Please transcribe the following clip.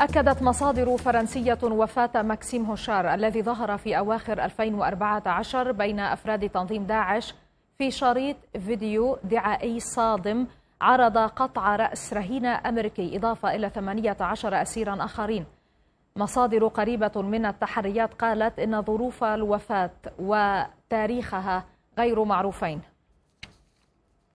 أكدت مصادر فرنسية وفاة ماكسيم هوشار الذي ظهر في أواخر 2014 بين أفراد تنظيم داعش في شريط فيديو دعائي صادم عرض قطع رأس رهينة أمريكي إضافة إلى 18 أسيرا آخرين مصادر قريبة من التحريات قالت إن ظروف الوفاة وتاريخها غير معروفين